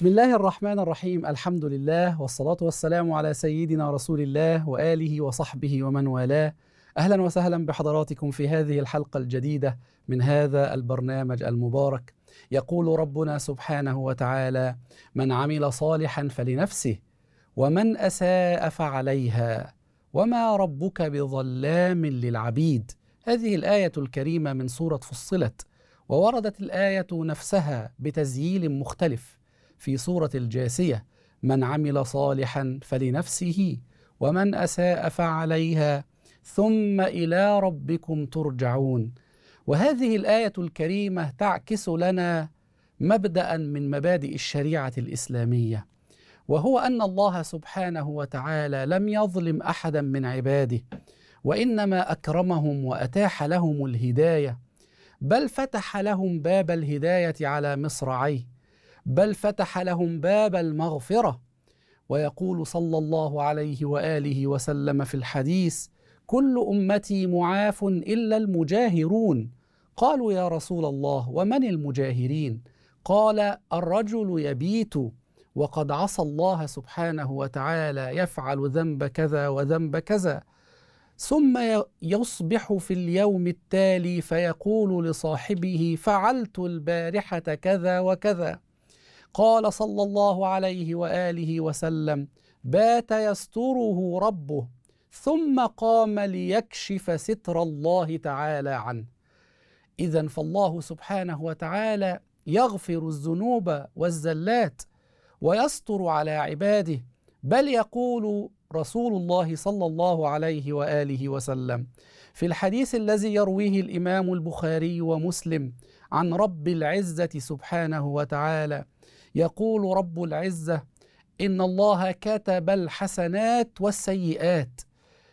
بسم الله الرحمن الرحيم الحمد لله والصلاة والسلام على سيدنا رسول الله وآله وصحبه ومن والاه أهلا وسهلا بحضراتكم في هذه الحلقة الجديدة من هذا البرنامج المبارك يقول ربنا سبحانه وتعالى من عمل صالحا فلنفسه ومن أساء فعليها وما ربك بظلام للعبيد هذه الآية الكريمة من سورة فصلت ووردت الآية نفسها بتزييل مختلف في سورة الجاسيه من عمل صالحا فلنفسه ومن أساء فعليها ثم إلى ربكم ترجعون وهذه الآية الكريمة تعكس لنا مبدأ من مبادئ الشريعة الإسلامية وهو أن الله سبحانه وتعالى لم يظلم أحدا من عباده وإنما أكرمهم وأتاح لهم الهداية بل فتح لهم باب الهداية على مصراعيه بل فتح لهم باب المغفره ويقول صلى الله عليه واله وسلم في الحديث كل امتي معاف الا المجاهرون قالوا يا رسول الله ومن المجاهرين قال الرجل يبيت وقد عصى الله سبحانه وتعالى يفعل ذنب كذا وذنب كذا ثم يصبح في اليوم التالي فيقول لصاحبه فعلت البارحه كذا وكذا قال صلى الله عليه واله وسلم بات يستره ربه ثم قام ليكشف ستر الله تعالى عنه اذا فالله سبحانه وتعالى يغفر الذنوب والزلات ويستر على عباده بل يقول رسول الله صلى الله عليه واله وسلم في الحديث الذي يرويه الامام البخاري ومسلم عن رب العزه سبحانه وتعالى يقول رب العزه ان الله كتب الحسنات والسيئات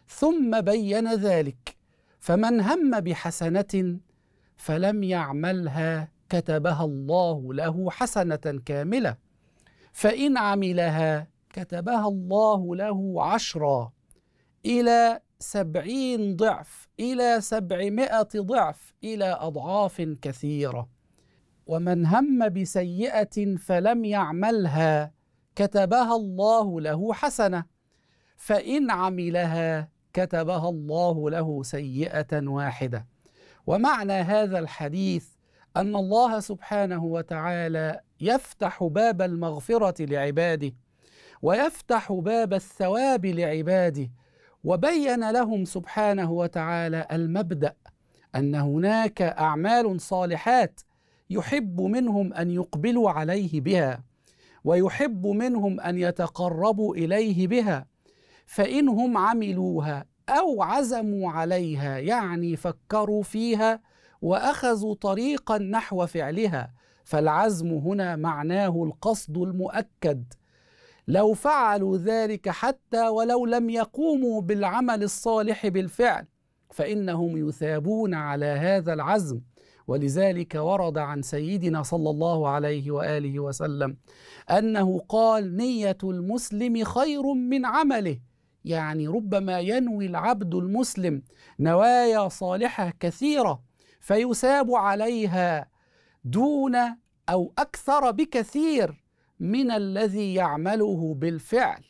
ثم بين ذلك فمن هم بحسنه فلم يعملها كتبها الله له حسنه كامله فان عملها كتبها الله له عشرا الى سبعين ضعف الى سبعمائه ضعف الى اضعاف كثيره ومن هم بسيئه فلم يعملها كتبها الله له حسنه فان عملها كتبها الله له سيئه واحده ومعنى هذا الحديث ان الله سبحانه وتعالى يفتح باب المغفره لعباده ويفتح باب الثواب لعباده وبين لهم سبحانه وتعالى المبدا ان هناك اعمال صالحات يحب منهم ان يقبلوا عليه بها ويحب منهم ان يتقربوا اليه بها فانهم عملوها او عزموا عليها يعني فكروا فيها واخذوا طريقا نحو فعلها فالعزم هنا معناه القصد المؤكد لو فعلوا ذلك حتى ولو لم يقوموا بالعمل الصالح بالفعل فانهم يثابون على هذا العزم ولذلك ورد عن سيدنا صلى الله عليه واله وسلم انه قال نيه المسلم خير من عمله يعني ربما ينوي العبد المسلم نوايا صالحه كثيره فيثاب عليها دون او اكثر بكثير من الذي يعمله بالفعل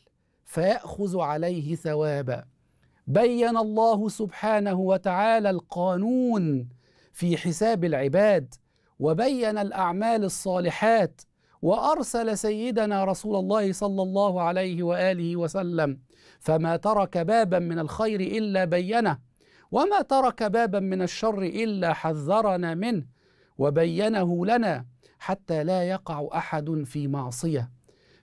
فياخذ عليه ثوابا بين الله سبحانه وتعالى القانون في حساب العباد وبين الاعمال الصالحات وارسل سيدنا رسول الله صلى الله عليه واله وسلم فما ترك بابا من الخير الا بينه وما ترك بابا من الشر الا حذرنا منه وبينه لنا حتى لا يقع احد في معصيه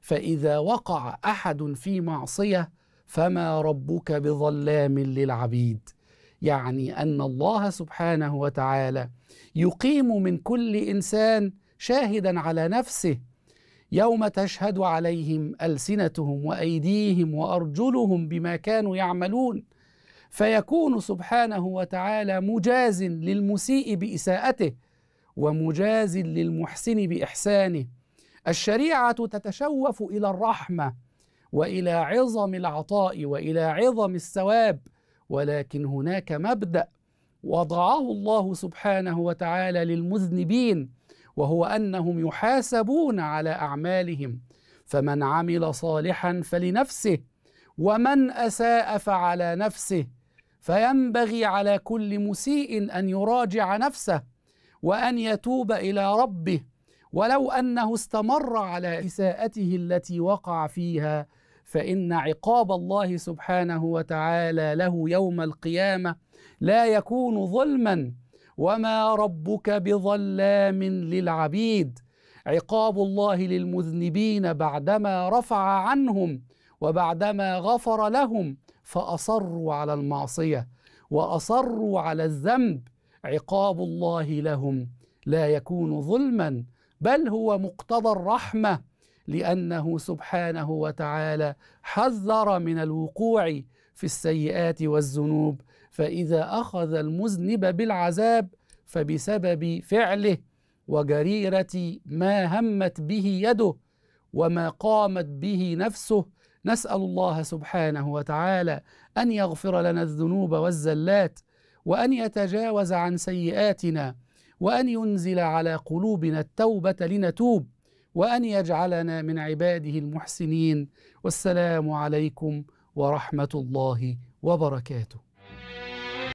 فاذا وقع احد في معصيه فما ربك بظلام للعبيد يعني ان الله سبحانه وتعالى يقيم من كل انسان شاهدا على نفسه يوم تشهد عليهم السنتهم وايديهم وارجلهم بما كانوا يعملون فيكون سبحانه وتعالى مجاز للمسيء باساءته ومجاز للمحسن باحسانه الشريعه تتشوف الى الرحمه والى عظم العطاء والى عظم الثواب ولكن هناك مبدا وضعه الله سبحانه وتعالى للمذنبين وهو انهم يحاسبون على اعمالهم فمن عمل صالحا فلنفسه ومن اساء فعلى نفسه فينبغي على كل مسيء ان يراجع نفسه وان يتوب الى ربه ولو انه استمر على اساءته التي وقع فيها فان عقاب الله سبحانه وتعالى له يوم القيامه لا يكون ظلما وما ربك بظلام للعبيد عقاب الله للمذنبين بعدما رفع عنهم وبعدما غفر لهم فاصروا على المعصيه واصروا على الذنب عقاب الله لهم لا يكون ظلما بل هو مقتضى الرحمه لانه سبحانه وتعالى حذر من الوقوع في السيئات والذنوب فاذا اخذ المذنب بالعذاب فبسبب فعله وجريره ما همت به يده وما قامت به نفسه نسال الله سبحانه وتعالى ان يغفر لنا الذنوب والزلات وان يتجاوز عن سيئاتنا وان ينزل على قلوبنا التوبه لنتوب وأن يجعلنا من عباده المحسنين والسلام عليكم ورحمة الله وبركاته